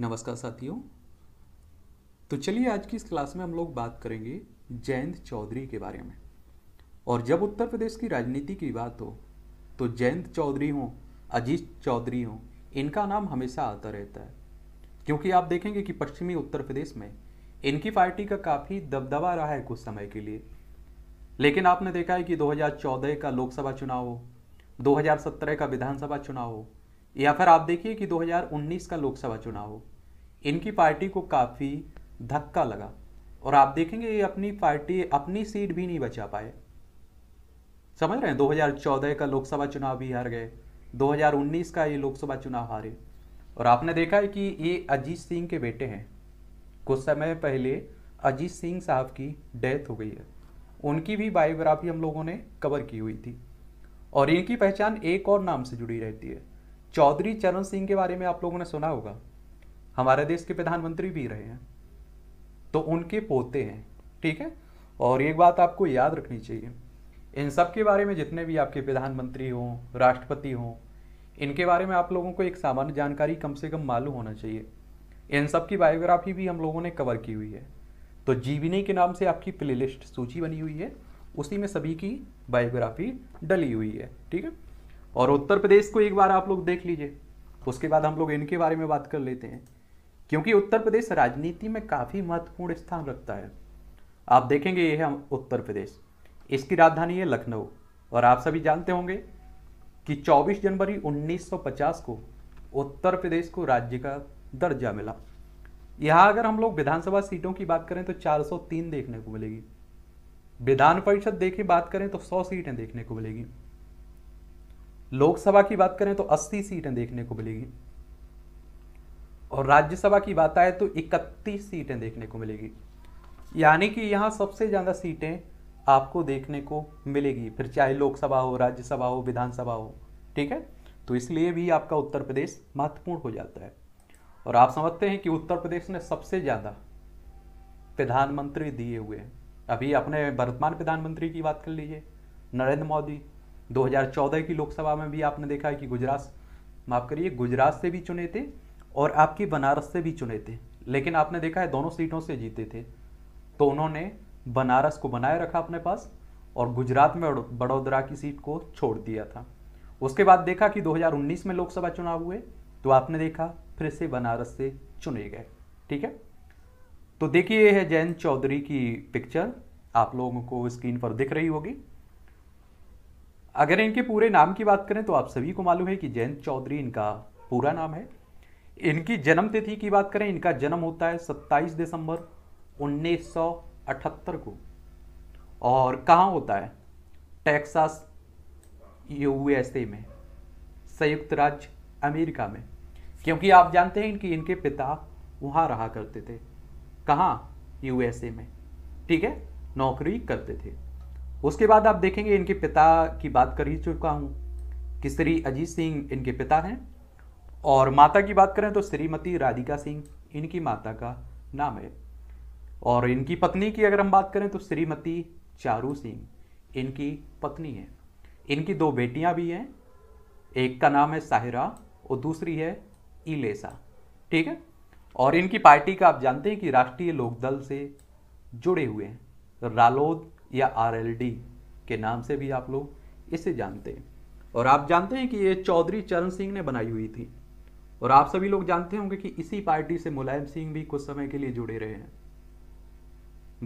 नमस्कार साथियों तो चलिए आज की इस क्लास में हम लोग बात करेंगे जयंत चौधरी के बारे में और जब उत्तर प्रदेश की राजनीति की बात हो तो जयंत चौधरी हो अजीत चौधरी हों इनका नाम हमेशा आता रहता है क्योंकि आप देखेंगे कि पश्चिमी उत्तर प्रदेश में इनकी पार्टी का काफ़ी दबदबा रहा है कुछ समय के लिए लेकिन आपने देखा है कि 2014 का लोकसभा चुनाव हो 2017 का विधानसभा चुनाव हो या फिर आप देखिए कि 2019 का लोकसभा चुनाव हो इनकी पार्टी को काफ़ी धक्का लगा और आप देखेंगे ये अपनी पार्टी अपनी सीट भी नहीं बचा पाए समझ रहे हैं 2014 का लोकसभा चुनाव भी हार गए 2019 का ये लोकसभा चुनाव हारे और आपने देखा है कि ये अजीत सिंह के बेटे हैं कुछ समय पहले अजीत सिंह साहब की डेथ हो गई है उनकी भी बायोग्राफी हम लोगों ने कवर की हुई थी और इनकी पहचान एक और नाम से जुड़ी रहती है चौधरी चरण सिंह के बारे में आप लोगों ने सुना होगा हमारे देश के प्रधानमंत्री भी रहे हैं तो उनके पोते हैं ठीक है और एक बात आपको याद रखनी चाहिए इन सब के बारे में जितने भी आपके प्रधानमंत्री हों राष्ट्रपति हों इनके बारे में आप लोगों को एक सामान्य जानकारी कम से कम मालूम होना चाहिए इन सब की बायोग्राफी भी हम लोगों ने कवर की हुई है तो जीवनी के नाम से आपकी प्ले सूची बनी हुई है उसी में सभी की बायोग्राफी डली हुई है ठीक है और उत्तर प्रदेश को एक बार आप लोग देख लीजिए उसके बाद हम लोग इनके बारे में बात कर लेते हैं क्योंकि उत्तर प्रदेश राजनीति में काफ़ी महत्वपूर्ण स्थान रखता है आप देखेंगे ये है उत्तर प्रदेश इसकी राजधानी है लखनऊ और आप सभी जानते होंगे कि 24 जनवरी 1950 को उत्तर प्रदेश को राज्य का दर्जा मिला यहाँ अगर हम लोग विधानसभा सीटों की बात करें तो 403 देखने को मिलेगी विधान परिषद देखें बात करें तो 100 सीटें देखने को मिलेगी लोकसभा की बात करें तो 80 सीटें देखने को मिलेगी और राज्यसभा की बात आए तो 31 सीटें देखने को मिलेगी यानी कि यहां सबसे ज़्यादा सीटें आपको देखने को मिलेगी फिर चाहे लोकसभा हो राज्यसभा हो विधानसभा हो ठीक है तो इसलिए भी आपका उत्तर प्रदेश महत्वपूर्ण हो जाता है और आप समझते हैं कि उत्तर प्रदेश ने सबसे ज़्यादा प्रधानमंत्री दिए हुए हैं अभी अपने वर्तमान प्रधानमंत्री की बात कर लीजिए नरेंद्र मोदी 2014 की लोकसभा में भी आपने देखा है कि गुजरात माफ करिए गुजरात से भी चुने थे और आपकी बनारस से भी चुने थे लेकिन आपने देखा है दोनों सीटों से जीते थे तो उन्होंने बनारस को बनाए रखा अपने पास और गुजरात में बड़ोदरा की सीट को छोड़ दिया था उसके बाद देखा कि 2019 में लोकसभा चुनाव हुए तो आपने देखा फिर से बनारस से चुने गए ठीक है तो देखिए यह है जैन चौधरी की पिक्चर आप लोगों को स्क्रीन पर दिख रही होगी अगर इनके पूरे नाम की बात करें तो आप सभी को मालूम है कि जयंत चौधरी इनका पूरा नाम है इनकी जन्म तिथि की बात करें इनका जन्म होता है 27 दिसंबर 1978 को और कहाँ होता है टेक्सास यूएसए में संयुक्त राज्य अमेरिका में क्योंकि आप जानते हैं कि इनके पिता वहाँ रहा करते थे कहाँ यूएसए में ठीक है नौकरी करते थे उसके बाद आप देखेंगे इनके पिता की बात कर ही चुका हूँ कि श्री अजीत सिंह इनके पिता हैं और माता की बात करें तो श्रीमती राधिका सिंह इनकी माता का नाम है और इनकी पत्नी की अगर हम बात करें तो श्रीमती चारू सिंह इनकी पत्नी है इनकी दो बेटियां भी हैं एक का नाम है साहिरा और दूसरी है इलेसा ठीक है और इनकी पार्टी का आप जानते हैं कि राष्ट्रीय लोकदल से जुड़े हुए हैं रालोद या आर के नाम से भी आप लोग इसे जानते हैं और आप जानते हैं कि ये चौधरी चरण सिंह ने बनाई हुई थी और आप सभी लोग जानते होंगे कि इसी पार्टी से मुलायम सिंह भी कुछ समय के लिए जुड़े रहे हैं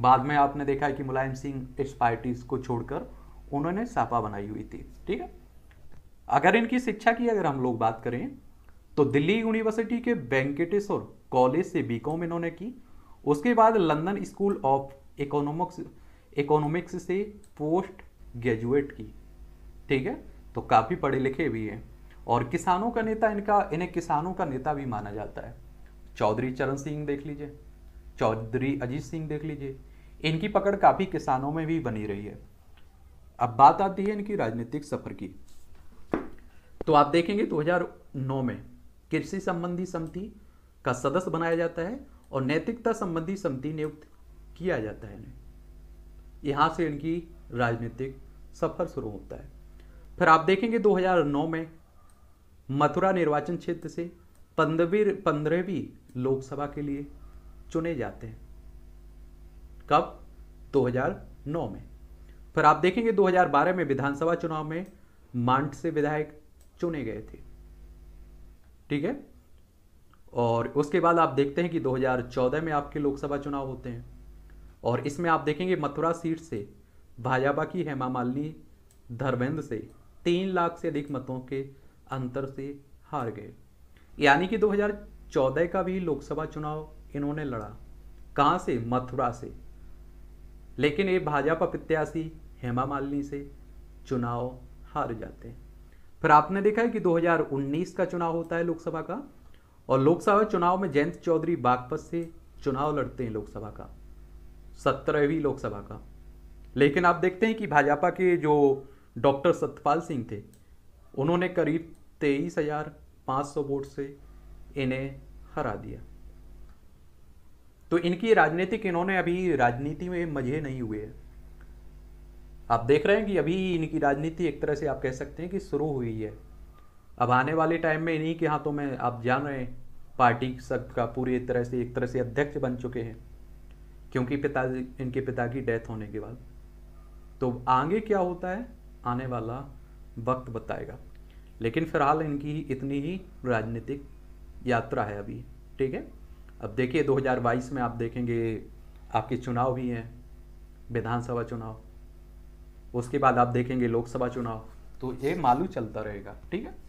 बाद में आपने देखा है कि मुलायम सिंह इस पार्टी को छोड़कर उन्होंने सापा बनाई हुई थी ठीक है अगर इनकी शिक्षा की अगर हम लोग बात करें तो दिल्ली यूनिवर्सिटी के बैंकेटेश्वर कॉलेज से बीकॉम इन्होंने की उसके बाद London school of economics economics से पोस्ट ग्रेजुएट की ठीक है तो काफ़ी पढ़े लिखे भी हैं और किसानों का नेता इनका इन्हें किसानों का नेता भी माना जाता है चौधरी चरण सिंह देख लीजिए चौधरी अजीत सिंह देख लीजिए इनकी पकड़ काफ़ी किसानों में भी बनी रही है अब बात आती है इनकी राजनीतिक सफर की तो आप देखेंगे 2009 में कृषि संबंधी समिति का सदस्य बनाया जाता है और नैतिकता संबंधी समिति नियुक्त किया जाता है इन्हें यहाँ से इनकी राजनीतिक सफर शुरू होता है फिर आप देखेंगे 2009 में मथुरा निर्वाचन क्षेत्र से पंद्रहवीं पंद्रहवीं लोकसभा के लिए चुने जाते हैं कब 2009 में फिर आप देखेंगे 2012 में विधानसभा चुनाव में मांड से विधायक चुने गए थे ठीक है और उसके बाद आप देखते हैं कि 2014 में आपके लोकसभा चुनाव होते हैं और इसमें आप देखेंगे मथुरा सीट से भाजपा की हेमा मालिनी धर्मेंद्र से तीन लाख से अधिक मतों के अंतर से हार गए यानी कि 2014 का भी लोकसभा चुनाव इन्होंने लड़ा कहाँ से मथुरा से लेकिन ये भाजपा प्रत्याशी हेमा मालिनी से चुनाव हार जाते हैं फिर आपने देखा है कि 2019 का चुनाव होता है लोकसभा का और लोकसभा चुनाव में जयंत चौधरी बागपत से चुनाव लड़ते हैं लोकसभा का सत्रहवीं लोकसभा का लेकिन आप देखते हैं कि भाजपा के जो डॉक्टर सतपाल सिंह थे उन्होंने करीब तेईस हजार पाँच सौ वोट से इन्हें हरा दिया तो इनकी राजनीतिक इन्होंने अभी राजनीति में मजे नहीं हुए हैं आप देख रहे हैं कि अभी इनकी राजनीति एक तरह से आप कह सकते हैं कि शुरू हुई है अब आने वाले टाइम में इन्हीं के हाथों में आप जान रहे हैं पार्टी सब का पूरी तरह से एक तरह से अध्यक्ष बन चुके हैं क्योंकि पिताजी इनके पिता की डेथ होने के बाद तो आगे क्या होता है आने वाला वक्त बताएगा लेकिन फिलहाल इनकी ही इतनी ही राजनीतिक यात्रा है अभी ठीक है अब देखिए 2022 में आप देखेंगे आपके चुनाव भी हैं विधानसभा चुनाव उसके बाद आप देखेंगे लोकसभा चुनाव तो ये मालूम चलता रहेगा ठीक है